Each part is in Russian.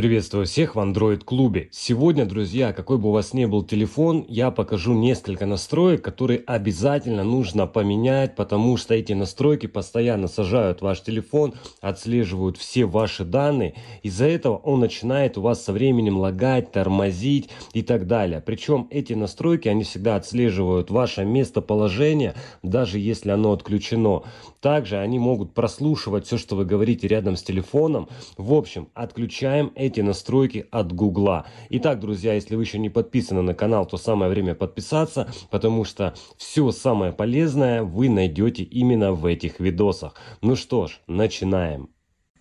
Приветствую всех в Android клубе. Сегодня, друзья, какой бы у вас ни был телефон, я покажу несколько настроек, которые обязательно нужно поменять, потому что эти настройки постоянно сажают ваш телефон, отслеживают все ваши данные. Из-за этого он начинает у вас со временем лагать, тормозить и так далее. Причем эти настройки, они всегда отслеживают ваше местоположение, даже если оно отключено. Также они могут прослушивать все, что вы говорите рядом с телефоном. В общем, отключаем эти эти настройки от Гугла. Итак, друзья, если вы еще не подписаны на канал, то самое время подписаться, потому что все самое полезное вы найдете именно в этих видосах. Ну что ж, начинаем.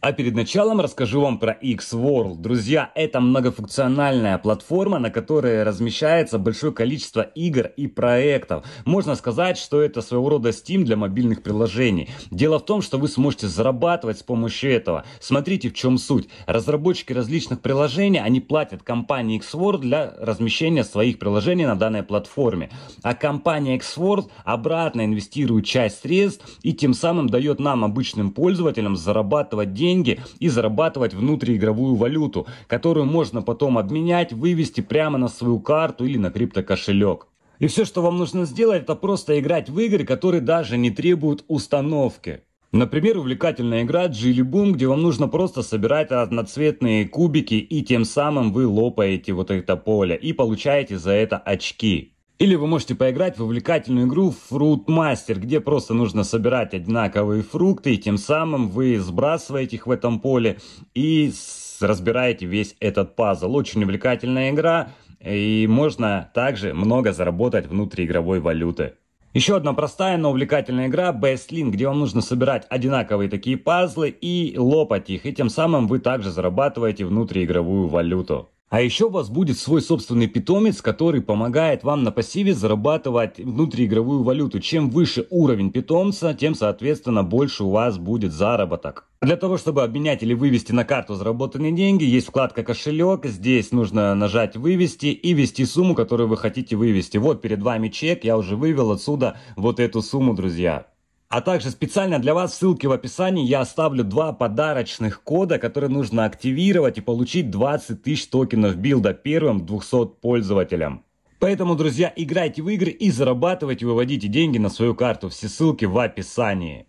А перед началом расскажу вам про X-World. Друзья, это многофункциональная платформа, на которой размещается большое количество игр и проектов. Можно сказать, что это своего рода Steam для мобильных приложений. Дело в том, что вы сможете зарабатывать с помощью этого. Смотрите, в чем суть. Разработчики различных приложений, они платят компании X-World для размещения своих приложений на данной платформе. А компания X-World обратно инвестирует часть средств и тем самым дает нам, обычным пользователям, зарабатывать деньги деньги и зарабатывать внутриигровую валюту, которую можно потом обменять, вывести прямо на свою карту или на криптокошелек. И все, что вам нужно сделать, это просто играть в игры, которые даже не требуют установки. Например, увлекательная игра Джили Бум, где вам нужно просто собирать одноцветные кубики и тем самым вы лопаете вот это поле и получаете за это очки. Или вы можете поиграть в увлекательную игру Fruit Master, где просто нужно собирать одинаковые фрукты, и тем самым вы сбрасываете их в этом поле и разбираете весь этот пазл. Очень увлекательная игра, и можно также много заработать внутриигровой валюты. Еще одна простая, но увлекательная игра Bestlin, где вам нужно собирать одинаковые такие пазлы и лопать их, и тем самым вы также зарабатываете внутриигровую валюту. А еще у вас будет свой собственный питомец, который помогает вам на пассиве зарабатывать внутриигровую валюту. Чем выше уровень питомца, тем, соответственно, больше у вас будет заработок. Для того, чтобы обменять или вывести на карту заработанные деньги, есть вкладка «Кошелек». Здесь нужно нажать «Вывести» и ввести сумму, которую вы хотите вывести. Вот перед вами чек, я уже вывел отсюда вот эту сумму, друзья. А также специально для вас ссылки в описании я оставлю два подарочных кода, которые нужно активировать и получить 20 тысяч токенов билда первым 200 пользователям. Поэтому, друзья, играйте в игры и зарабатывайте, выводите деньги на свою карту. Все ссылки в описании.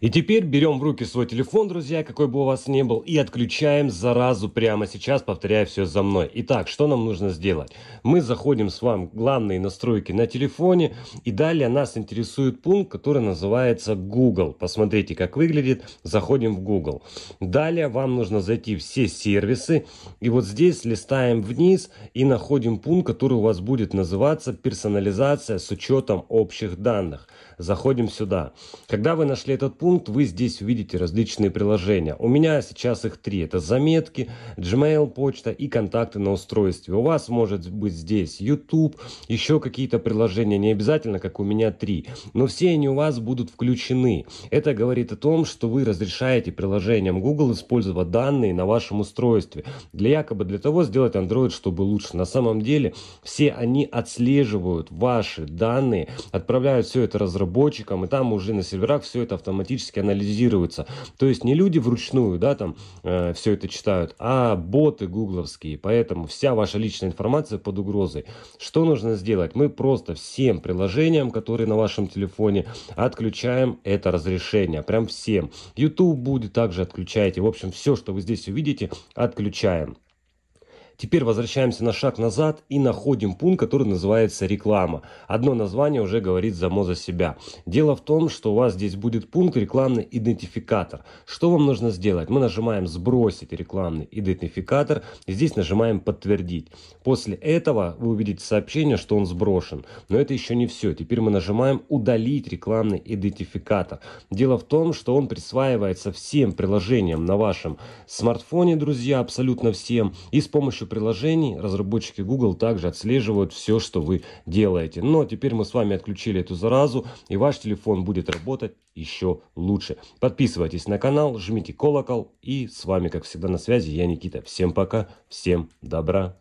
И теперь берем в руки свой телефон, друзья, какой бы у вас ни был, и отключаем заразу прямо сейчас, повторяя все за мной. Итак, что нам нужно сделать? Мы заходим с вами в главные настройки на телефоне, и далее нас интересует пункт, который называется Google. Посмотрите, как выглядит. Заходим в Google. Далее вам нужно зайти в все сервисы, и вот здесь листаем вниз и находим пункт, который у вас будет называться персонализация с учетом общих данных. Заходим сюда. Когда вы нашли этот пункт, пункт вы здесь увидите различные приложения. У меня сейчас их три. Это заметки, Gmail, почта и контакты на устройстве. У вас может быть здесь YouTube, еще какие-то приложения. Не обязательно, как у меня три. Но все они у вас будут включены. Это говорит о том, что вы разрешаете приложениям Google использовать данные на вашем устройстве. Для якобы для того сделать Android, чтобы лучше. На самом деле все они отслеживают ваши данные, отправляют все это разработчикам, и там уже на серверах все это автоматически автоматически анализируется. То есть не люди вручную, да, там э, все это читают, а боты гугловские. Поэтому вся ваша личная информация под угрозой. Что нужно сделать? Мы просто всем приложениям, которые на вашем телефоне, отключаем это разрешение. Прям всем. YouTube будет также отключаете. В общем, все, что вы здесь увидите, отключаем. Теперь возвращаемся на шаг назад и находим пункт, который называется реклама. Одно название уже говорит само за себя. Дело в том, что у вас здесь будет пункт рекламный идентификатор. Что вам нужно сделать? Мы нажимаем сбросить рекламный идентификатор. И здесь нажимаем подтвердить. После этого вы увидите сообщение, что он сброшен. Но это еще не все. Теперь мы нажимаем удалить рекламный идентификатор. Дело в том, что он присваивается всем приложениям на вашем смартфоне, друзья, абсолютно всем. И с помощью приложений разработчики Google также отслеживают все, что вы делаете. Но теперь мы с вами отключили эту заразу, и ваш телефон будет работать еще лучше. Подписывайтесь на канал, жмите колокол, и с вами, как всегда, на связи я, Никита. Всем пока, всем добра,